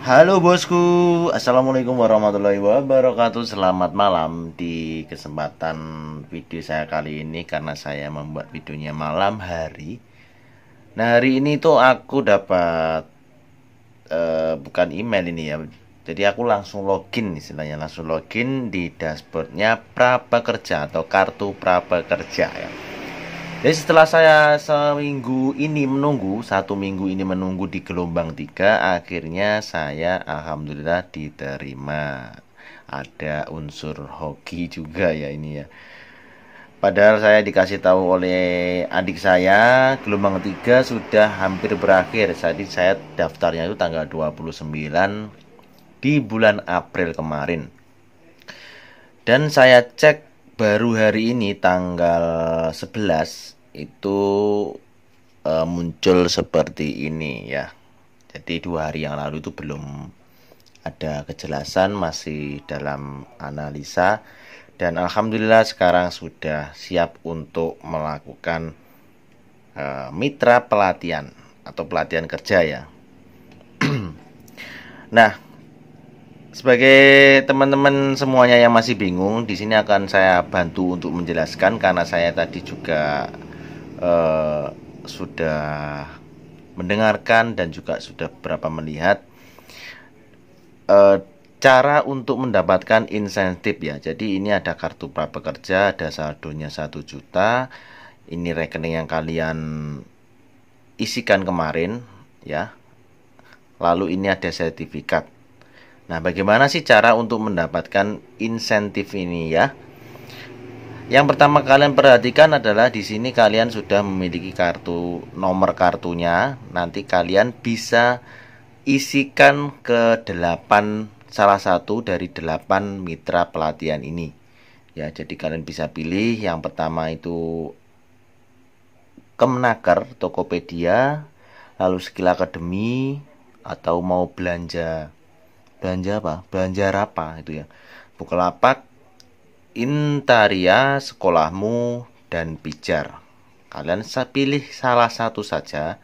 Halo bosku, assalamualaikum warahmatullahi wabarakatuh. Selamat malam di kesempatan video saya kali ini karena saya membuat videonya malam hari. Nah hari ini tuh aku dapat uh, bukan email ini ya, jadi aku langsung login istilahnya langsung login di dashboardnya Prapekerja atau kartu Prapekerja ya. Jadi setelah saya seminggu ini menunggu, satu minggu ini menunggu di gelombang 3, akhirnya saya alhamdulillah diterima. Ada unsur hoki juga ya ini ya. Padahal saya dikasih tahu oleh adik saya gelombang 3 sudah hampir berakhir. Jadi saya daftarnya itu tanggal 29 di bulan April kemarin. Dan saya cek baru hari ini tanggal 11 itu uh, muncul seperti ini ya. Jadi dua hari yang lalu itu belum ada kejelasan, masih dalam analisa dan alhamdulillah sekarang sudah siap untuk melakukan uh, mitra pelatihan atau pelatihan kerja ya. nah, sebagai teman-teman semuanya yang masih bingung, di sini akan saya bantu untuk menjelaskan karena saya tadi juga eh, sudah mendengarkan dan juga sudah berapa melihat eh, cara untuk mendapatkan insentif ya. Jadi ini ada kartu prapekerja, ada saldonya satu juta. Ini rekening yang kalian isikan kemarin ya. Lalu ini ada sertifikat Nah, bagaimana sih cara untuk mendapatkan insentif ini ya? Yang pertama kalian perhatikan adalah di sini kalian sudah memiliki kartu nomor kartunya. Nanti kalian bisa isikan ke 8 salah satu dari 8 mitra pelatihan ini. Ya, jadi kalian bisa pilih yang pertama itu Kemenaker, Tokopedia, lalu Skill Academy atau mau belanja belanja apa belanja apa itu ya Bukalapak Intaria sekolahmu dan pijar kalian pilih salah satu saja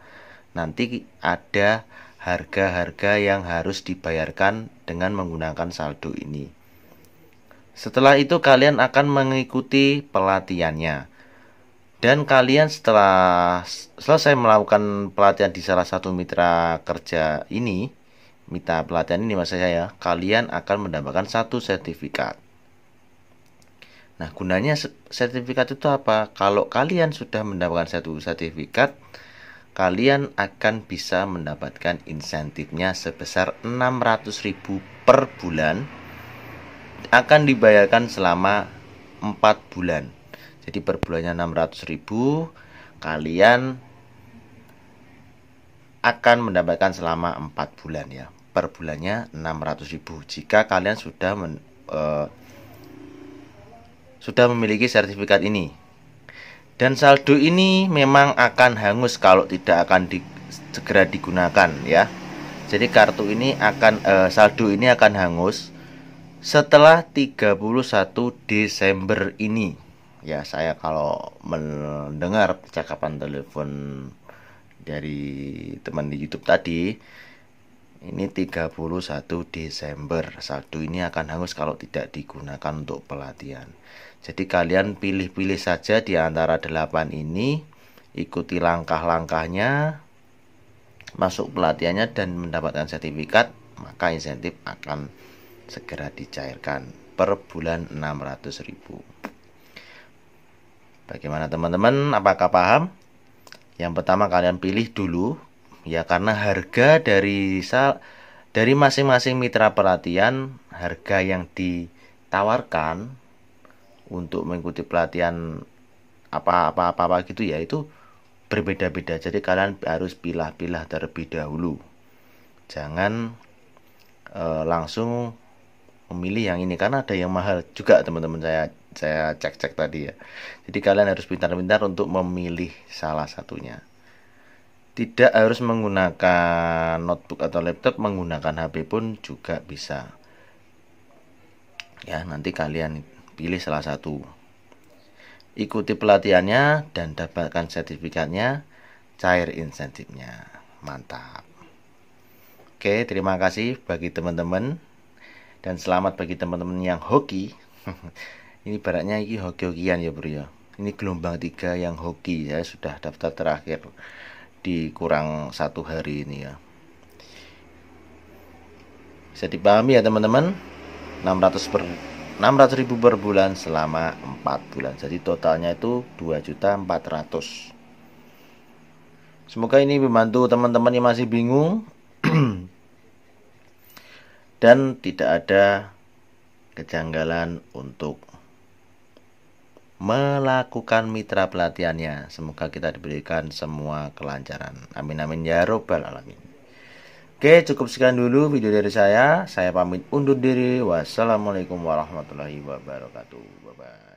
nanti ada harga-harga yang harus dibayarkan dengan menggunakan saldo ini setelah itu kalian akan mengikuti pelatihannya dan kalian setelah selesai melakukan pelatihan di salah satu mitra kerja ini minta pelatihan ini maksud saya, kalian akan mendapatkan satu sertifikat. Nah, gunanya sertifikat itu apa? Kalau kalian sudah mendapatkan satu sertifikat, kalian akan bisa mendapatkan insentifnya sebesar 600.000 per bulan akan dibayarkan selama 4 bulan. Jadi per bulannya 600.000 kalian akan mendapatkan selama 4 bulan ya per bulannya 600.000 jika kalian sudah men, uh, sudah memiliki sertifikat ini. Dan saldo ini memang akan hangus kalau tidak akan di, segera digunakan ya. Jadi kartu ini akan uh, saldo ini akan hangus setelah 31 Desember ini. Ya, saya kalau mendengar percakapan telepon dari teman di YouTube tadi ini 31 Desember saldo ini akan hangus kalau tidak digunakan untuk pelatihan jadi kalian pilih-pilih saja di antara 8 ini ikuti langkah-langkahnya masuk pelatihannya dan mendapatkan sertifikat maka insentif akan segera dicairkan per bulan 600.000 bagaimana teman-teman apakah paham yang pertama kalian pilih dulu ya karena harga dari sal dari masing-masing mitra pelatihan harga yang ditawarkan untuk mengikuti pelatihan apa-apa apa apa gitu ya itu berbeda-beda jadi kalian harus pilah-pilah terlebih dahulu jangan e, langsung memilih yang ini karena ada yang mahal juga teman-teman saya saya cek-cek tadi ya jadi kalian harus pintar-pintar untuk memilih salah satunya tidak harus menggunakan notebook atau laptop menggunakan HP pun juga bisa ya nanti kalian pilih salah satu ikuti pelatihannya dan dapatkan sertifikatnya cair insentifnya mantap oke terima kasih bagi teman-teman dan selamat bagi teman-teman yang hoki ini baratnya ini hoki-hokian ya bro ya ini gelombang tiga yang hoki ya sudah daftar terakhir di kurang satu hari ini ya bisa dipahami ya teman-teman 600 per 600 ribu per bulan selama 4 bulan jadi totalnya itu juta 2 400 semoga ini membantu teman-teman yang masih bingung dan tidak ada kejanggalan untuk melakukan mitra pelatihannya. Semoga kita diberikan semua kelancaran. Amin amin ya robbal alamin. Oke, cukup sekian dulu video dari saya. Saya pamit undur diri. Wassalamualaikum warahmatullahi wabarakatuh. Bye bye.